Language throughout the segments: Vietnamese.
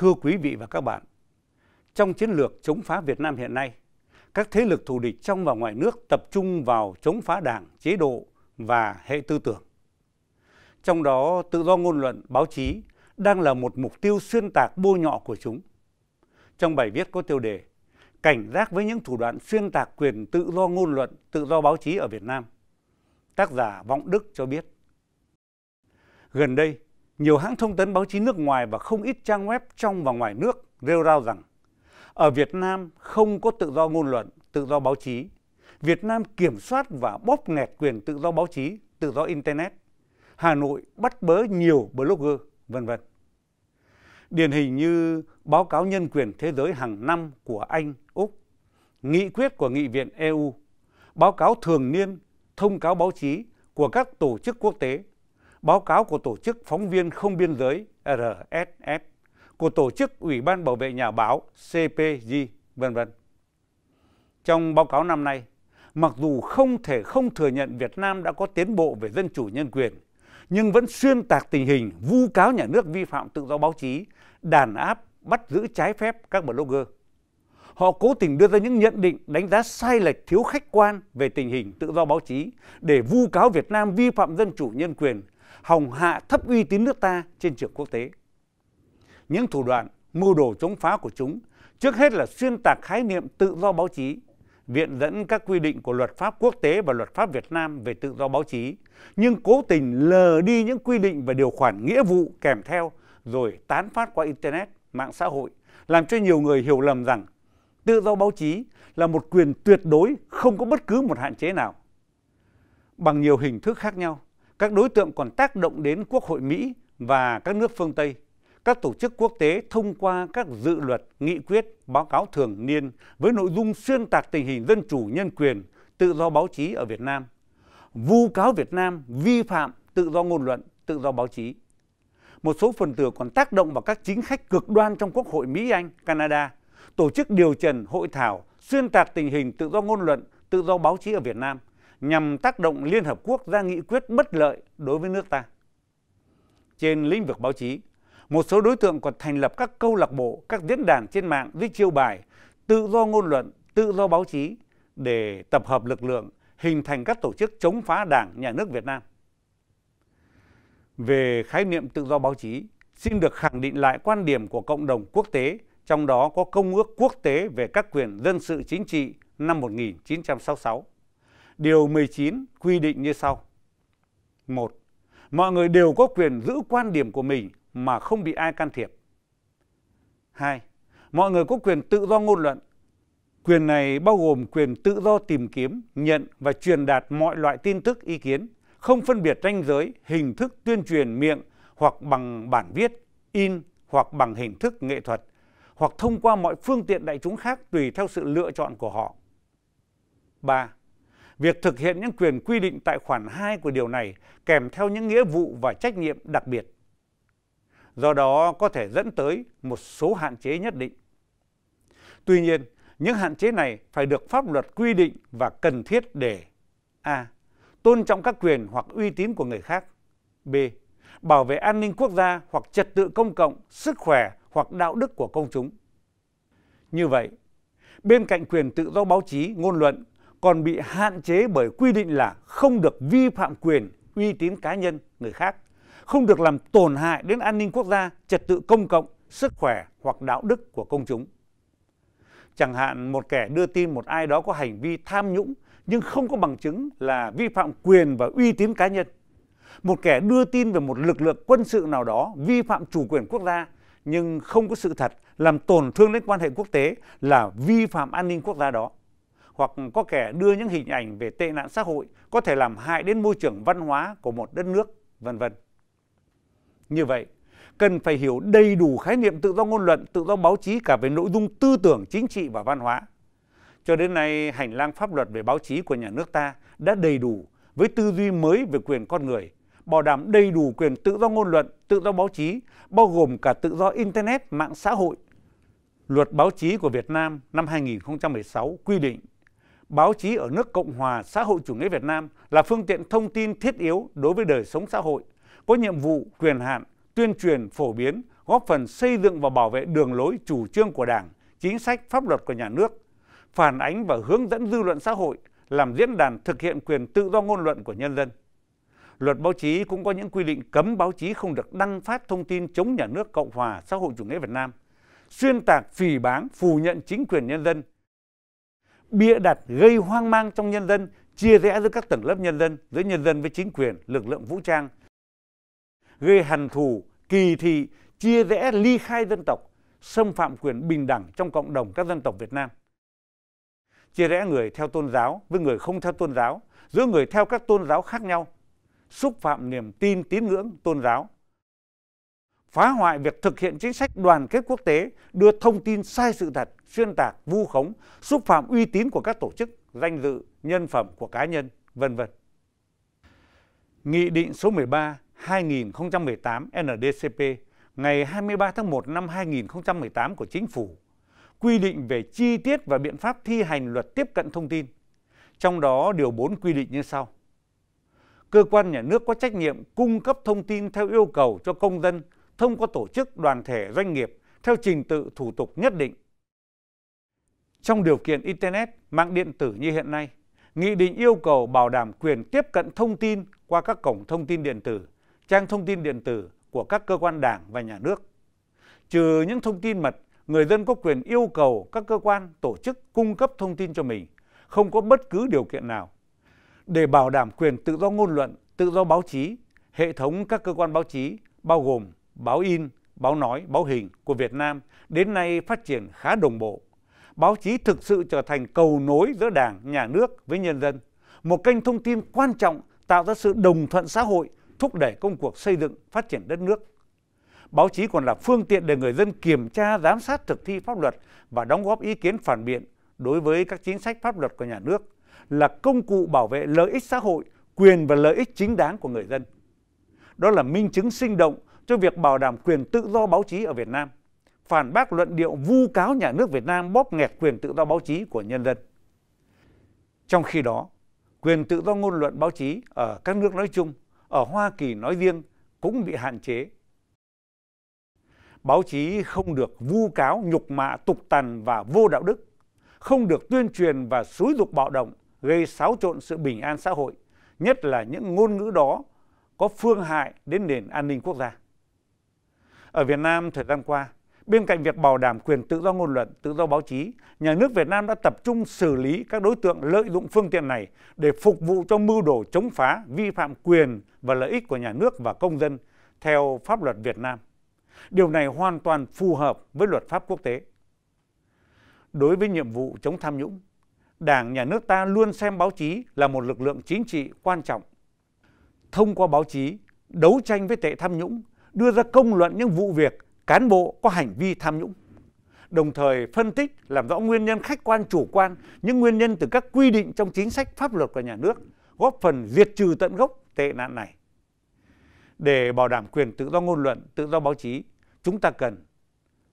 thưa quý vị và các bạn trong chiến lược chống phá việt nam hiện nay các thế lực thù địch trong và ngoài nước tập trung vào chống phá đảng chế độ và hệ tư tưởng trong đó tự do ngôn luận báo chí đang là một mục tiêu xuyên tạc bôi nhọ của chúng trong bài viết có tiêu đề cảnh giác với những thủ đoạn xuyên tạc quyền tự do ngôn luận tự do báo chí ở việt nam tác giả vọng đức cho biết gần đây nhiều hãng thông tấn báo chí nước ngoài và không ít trang web trong và ngoài nước rêu rao rằng ở việt nam không có tự do ngôn luận tự do báo chí việt nam kiểm soát và bóp nghẹt quyền tự do báo chí tự do internet hà nội bắt bớ nhiều blogger vân vân điển hình như báo cáo nhân quyền thế giới hàng năm của anh úc nghị quyết của nghị viện eu báo cáo thường niên thông cáo báo chí của các tổ chức quốc tế báo cáo của tổ chức phóng viên không biên giới rsf của tổ chức ủy ban bảo vệ nhà báo cpg v v trong báo cáo năm nay mặc dù không thể không thừa nhận việt nam đã có tiến bộ về dân chủ nhân quyền nhưng vẫn xuyên tạc tình hình vu cáo nhà nước vi phạm tự do báo chí đàn áp bắt giữ trái phép các blogger họ cố tình đưa ra những nhận định đánh giá sai lệch thiếu khách quan về tình hình tự do báo chí để vu cáo Việt Nam vi phạm dân chủ nhân quyền hòng hạ thấp uy tín nước ta trên trường quốc tế những thủ đoạn mưu đồ chống phá của chúng trước hết là xuyên tạc khái niệm tự do báo chí viện dẫn các quy định của luật pháp quốc tế và luật pháp Việt Nam về tự do báo chí, nhưng cố tình lờ đi những quy định và điều khoản nghĩa vụ kèm theo rồi tán phát qua Internet, mạng xã hội, làm cho nhiều người hiểu lầm rằng tự do báo chí là một quyền tuyệt đối không có bất cứ một hạn chế nào. Bằng nhiều hình thức khác nhau, các đối tượng còn tác động đến quốc hội mỹ và các nước phương tây các tổ chức quốc tế thông qua các dự luật nghị quyết báo cáo thường niên với nội dung xuyên tạc tình hình dân chủ nhân quyền tự do báo chí ở việt nam vu cáo việt nam vi phạm tự do ngôn luận tự do báo chí một số phần tử còn tác động vào các chính khách cực đoan trong quốc hội mỹ anh canada tổ chức điều trần hội thảo xuyên tạc tình hình tự do ngôn luận tự do báo chí ở việt nam nhằm tác động liên hợp quốc ra nghị quyết bất lợi đối với nước ta trên lĩnh vực báo chí một số đối tượng còn thành lập các câu lạc bộ các diễn đàn trên mạng với chiêu bài tự do ngôn luận tự do báo chí để tập hợp lực lượng hình thành các tổ chức chống phá đảng nhà nước việt nam về khái niệm tự do báo chí xin được khẳng định lại quan điểm của cộng đồng quốc tế trong đó có Công ước Quốc tế về các quyền dân sự chính trị năm 1966 điều 19 quy định như sau một mọi người đều có quyền giữ quan điểm của mình mà không bị ai can thiệp hai mọi người có quyền tự do ngôn luận quyền này bao gồm quyền tự do tìm kiếm nhận và truyền đạt mọi loại tin tức ý kiến không phân biệt ranh giới hình thức tuyên truyền miệng hoặc bằng bản viết in hoặc bằng hình thức nghệ thuật hoặc thông qua mọi phương tiện đại chúng khác tùy theo sự lựa chọn của họ 3 việc thực hiện những quyền quy định tại khoản hai của điều này kèm theo những nghĩa vụ và trách nhiệm đặc biệt do đó có thể dẫn tới một số hạn chế nhất định tuy nhiên những hạn chế này phải được pháp luật quy định và cần thiết để a tôn trọng các quyền hoặc uy tín của người khác b bảo vệ an ninh quốc gia hoặc trật tự công cộng sức khỏe hoặc đạo đức của công chúng như vậy bên cạnh quyền tự do báo chí ngôn luận còn bị hạn chế bởi quy định là không được vi phạm quyền uy tín cá nhân người khác không được làm tổn hại đến an ninh quốc gia trật tự công cộng sức khỏe hoặc đạo đức của công chúng chẳng hạn một kẻ đưa tin một ai đó có hành vi tham nhũng nhưng không có bằng chứng là vi phạm quyền và uy tín cá nhân một kẻ đưa tin về một lực lượng quân sự nào đó vi phạm chủ quyền quốc gia nhưng không có sự thật làm tổn thương đến quan hệ quốc tế là vi phạm an ninh quốc gia đó hoặc có kẻ đưa những hình ảnh về tệ nạn xã hội có thể làm hại đến môi trường văn hóa của một đất nước vân vân như vậy cần phải hiểu đầy đủ khái niệm tự do ngôn luận tự do báo chí cả về nội dung tư tưởng chính trị và văn hóa cho đến nay hành lang pháp luật về báo chí của nhà nước ta đã đầy đủ với tư duy mới về quyền con người bảo đảm đầy đủ quyền tự do ngôn luận tự do báo chí bao gồm cả tự do internet mạng xã hội Luật báo chí của Việt Nam năm 2016 quy định báo chí ở nước cộng hòa xã hội chủ nghĩa việt nam là phương tiện thông tin thiết yếu đối với đời sống xã hội có nhiệm vụ quyền hạn tuyên truyền phổ biến góp phần xây dựng và bảo vệ đường lối chủ trương của đảng chính sách pháp luật của nhà nước phản ánh và hướng dẫn dư luận xã hội làm diễn đàn thực hiện quyền tự do ngôn luận của nhân dân luật báo chí cũng có những quy định cấm báo chí không được đăng phát thông tin chống nhà nước cộng hòa xã hội chủ nghĩa việt nam xuyên tạc phỉ báng phủ nhận chính quyền nhân dân bịa đặt gây hoang mang trong nhân dân chia rẽ giữa các tầng lớp nhân dân giữa nhân dân với chính quyền lực lượng vũ trang gây hằn thù kỳ thị chia rẽ ly khai dân tộc xâm phạm quyền bình đẳng trong cộng đồng các dân tộc việt nam chia rẽ người theo tôn giáo với người không theo tôn giáo giữa người theo các tôn giáo khác nhau xúc phạm niềm tin tín ngưỡng tôn giáo phá hoại việc thực hiện chính sách đoàn kết quốc tế đưa thông tin sai sự thật xuyên tạc vu khống xúc phạm uy tín của các tổ chức danh dự nhân phẩm của cá nhân v v nghị định số 13 2018 ndcp ngày 23 tháng 1 năm 2018 của chính phủ quy định về chi tiết và biện pháp thi hành luật tiếp cận thông tin trong đó điều 4 quy định như sau cơ quan nhà nước có trách nhiệm cung cấp thông tin theo yêu cầu cho công dân thông qua tổ chức đoàn thể doanh nghiệp theo trình tự thủ tục nhất định trong điều kiện internet mạng điện tử như hiện nay nghị định yêu cầu bảo đảm quyền tiếp cận thông tin qua các cổng thông tin điện tử trang thông tin điện tử của các cơ quan đảng và nhà nước trừ những thông tin mật người dân có quyền yêu cầu các cơ quan tổ chức cung cấp thông tin cho mình không có bất cứ điều kiện nào để bảo đảm quyền tự do ngôn luận tự do báo chí hệ thống các cơ quan báo chí bao gồm báo in báo nói báo hình của việt nam đến nay phát triển khá đồng bộ báo chí thực sự trở thành cầu nối giữa đảng nhà nước với nhân dân một kênh thông tin quan trọng tạo ra sự đồng thuận xã hội thúc đẩy công cuộc xây dựng phát triển đất nước báo chí còn là phương tiện để người dân kiểm tra giám sát thực thi pháp luật và đóng góp ý kiến phản biện đối với các chính sách pháp luật của nhà nước là công cụ bảo vệ lợi ích xã hội quyền và lợi ích chính đáng của người dân đó là minh chứng sinh động cho việc bảo đảm quyền tự do báo chí ở việt nam phản bác luận điệu vu cáo nhà nước việt nam bóp nghẹt quyền tự do báo chí của nhân dân trong khi đó quyền tự do ngôn luận báo chí ở các nước nói chung ở hoa kỳ nói riêng cũng bị hạn chế báo chí không được vu cáo nhục mạ tục tằn và vô đạo đức không được tuyên truyền và xúi dục bạo động gây xáo trộn sự bình an xã hội nhất là những ngôn ngữ đó có phương hại đến nền an ninh quốc gia ở việt nam thời gian qua bên cạnh việc bảo đảm quyền tự do ngôn luận tự do báo chí nhà nước việt nam đã tập trung xử lý các đối tượng lợi dụng phương tiện này để phục vụ cho mưu đồ chống phá vi phạm quyền và lợi ích của nhà nước và công dân theo pháp luật việt nam điều này hoàn toàn phù hợp với luật pháp quốc tế đối với nhiệm vụ chống tham nhũng đảng nhà nước ta luôn xem báo chí là một lực lượng chính trị quan trọng thông qua báo chí đấu tranh với tệ tham nhũng đưa ra công luận những vụ việc cán bộ có hành vi tham nhũng đồng thời phân tích làm rõ nguyên nhân khách quan chủ quan những nguyên nhân từ các quy định trong chính sách pháp luật của nhà nước góp phần diệt trừ tận gốc tệ nạn này để bảo đảm quyền tự do ngôn luận tự do báo chí chúng ta cần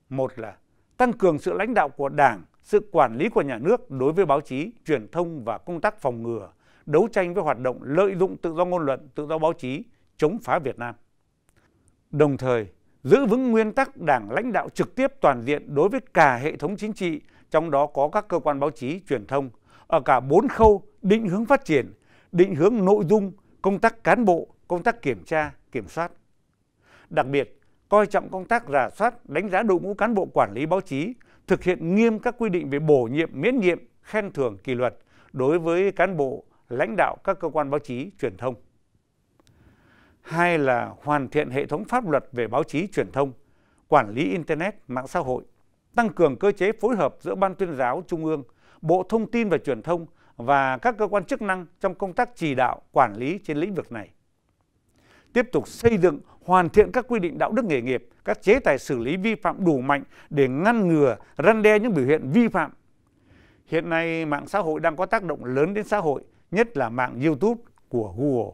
một là tăng cường sự lãnh đạo của đảng sự quản lý của nhà nước đối với báo chí truyền thông và công tác phòng ngừa đấu tranh với hoạt động lợi dụng tự do ngôn luận tự do báo chí chống phá việt nam đồng thời giữ vững nguyên tắc đảng lãnh đạo trực tiếp toàn diện đối với cả hệ thống chính trị trong đó có các cơ quan báo chí truyền thông ở cả bốn khâu định hướng phát triển định hướng nội dung công tác cán bộ công tác kiểm tra kiểm soát đặc biệt coi trọng công tác rà soát đánh giá đội ngũ cán bộ quản lý báo chí thực hiện nghiêm các quy định về bổ nhiệm miễn nhiệm khen thưởng kỷ luật đối với cán bộ lãnh đạo các cơ quan báo chí truyền thông hai là hoàn thiện hệ thống pháp luật về báo chí truyền thông quản lý internet mạng xã hội tăng cường cơ chế phối hợp giữa ban tuyên giáo trung ương bộ thông tin và truyền thông và các cơ quan chức năng trong công tác chỉ đạo quản lý trên lĩnh vực này tiếp tục xây dựng hoàn thiện các quy định đạo đức nghề nghiệp các chế tài xử lý vi phạm đủ mạnh để ngăn ngừa răn đe những biểu hiện vi phạm hiện nay mạng xã hội đang có tác động lớn đến xã hội nhất là mạng youtube của google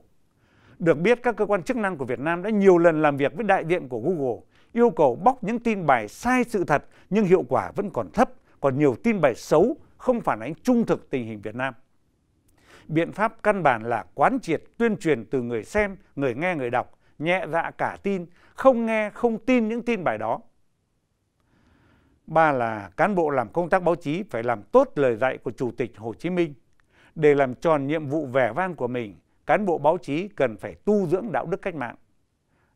được biết các cơ quan chức năng của việt nam đã nhiều lần làm việc với đại diện của google yêu cầu bóc những tin bài sai sự thật nhưng hiệu quả vẫn còn thấp còn nhiều tin bài xấu không phản ánh trung thực tình hình việt nam biện pháp căn bản là quán triệt tuyên truyền từ người xem người nghe người đọc nhẹ dạ cả tin không nghe không tin những tin bài đó ba là cán bộ làm công tác báo chí phải làm tốt lời dạy của chủ tịch hồ chí minh để làm tròn nhiệm vụ vẻ vang của mình cán bộ báo chí cần phải tu dưỡng đạo đức cách mạng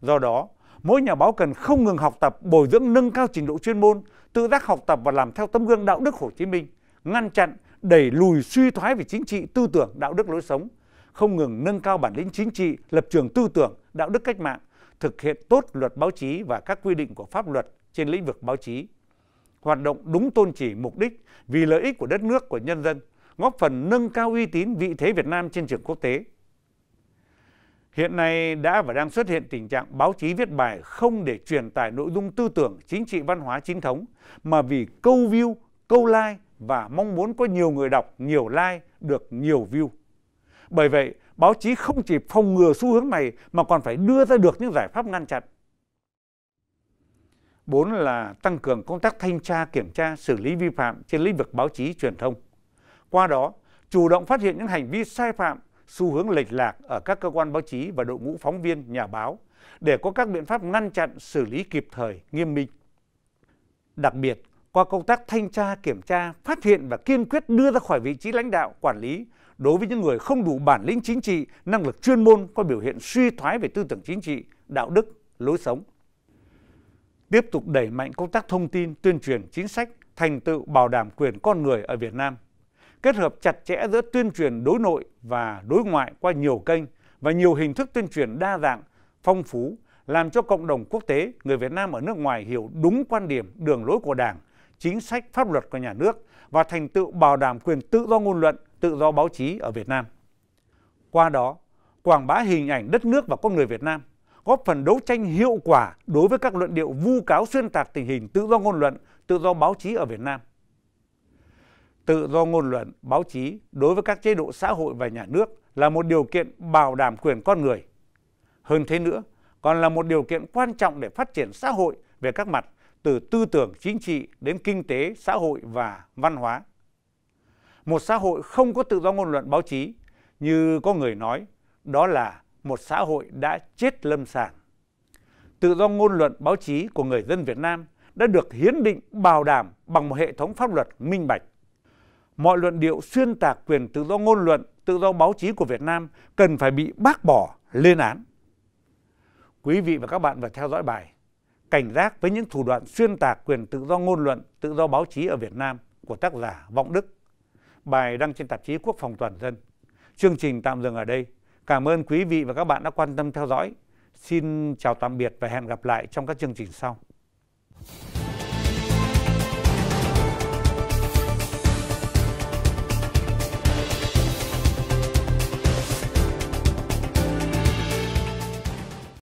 do đó mỗi nhà báo cần không ngừng học tập bồi dưỡng nâng cao trình độ chuyên môn tự giác học tập và làm theo tấm gương đạo đức hồ chí minh ngăn chặn đẩy lùi suy thoái về chính trị tư tưởng đạo đức lối sống không ngừng nâng cao bản lĩnh chính trị lập trường tư tưởng đạo đức cách mạng thực hiện tốt luật báo chí và các quy định của pháp luật trên lĩnh vực báo chí hoạt động đúng tôn chỉ mục đích vì lợi ích của đất nước của nhân dân góp phần nâng cao uy tín vị thế việt nam trên trường quốc tế hiện nay đã và đang xuất hiện tình trạng báo chí viết bài không để truyền tải nội dung tư tưởng chính trị văn hóa chính thống mà vì câu view câu like và mong muốn có nhiều người đọc nhiều like được nhiều view bởi vậy báo chí không chỉ phòng ngừa xu hướng này mà còn phải đưa ra được những giải pháp ngăn chặn bốn là tăng cường công tác thanh tra kiểm tra xử lý vi phạm trên lĩnh vực báo chí truyền thông qua đó chủ động phát hiện những hành vi sai phạm xu hướng lệch lạc ở các cơ quan báo chí và đội ngũ phóng viên nhà báo để có các biện pháp ngăn chặn xử lý kịp thời nghiêm minh đặc biệt qua công tác thanh tra kiểm tra phát hiện và kiên quyết đưa ra khỏi vị trí lãnh đạo quản lý đối với những người không đủ bản lĩnh chính trị năng lực chuyên môn có biểu hiện suy thoái về tư tưởng chính trị đạo đức lối sống tiếp tục đẩy mạnh công tác thông tin tuyên truyền chính sách thành tựu bảo đảm quyền con người ở việt nam kết hợp chặt chẽ giữa tuyên truyền đối nội và đối ngoại qua nhiều kênh và nhiều hình thức tuyên truyền đa dạng phong phú làm cho cộng đồng quốc tế người việt nam ở nước ngoài hiểu đúng quan điểm đường lối của đảng chính sách pháp luật của nhà nước và thành tựu bảo đảm quyền tự do ngôn luận tự do báo chí ở việt nam qua đó quảng bá hình ảnh đất nước và con người việt nam góp phần đấu tranh hiệu quả đối với các luận điệu vu cáo xuyên tạc tình hình tự do ngôn luận tự do báo chí ở việt nam tự do ngôn luận báo chí đối với các chế độ xã hội và nhà nước là một điều kiện bảo đảm quyền con người hơn thế nữa còn là một điều kiện quan trọng để phát triển xã hội về các mặt từ tư tưởng chính trị đến kinh tế xã hội và văn hóa một xã hội không có tự do ngôn luận báo chí như có người nói đó là một xã hội đã chết lâm sàng tự do ngôn luận báo chí của người dân việt nam đã được hiến định bảo đảm bằng một hệ thống pháp luật minh bạch mọi luận điệu xuyên tạc quyền tự do ngôn luận tự do báo chí của việt nam cần phải bị bác bỏ lên án quý vị và các bạn vừa theo dõi bài cảnh giác với những thủ đoạn xuyên tạc quyền tự do ngôn luận tự do báo chí ở việt nam của tác giả vọng đức bài đăng trên tạp chí quốc phòng toàn dân chương trình tạm dừng ở đây cảm ơn quý vị và các bạn đã quan tâm theo dõi xin chào tạm biệt và hẹn gặp lại trong các chương trình sau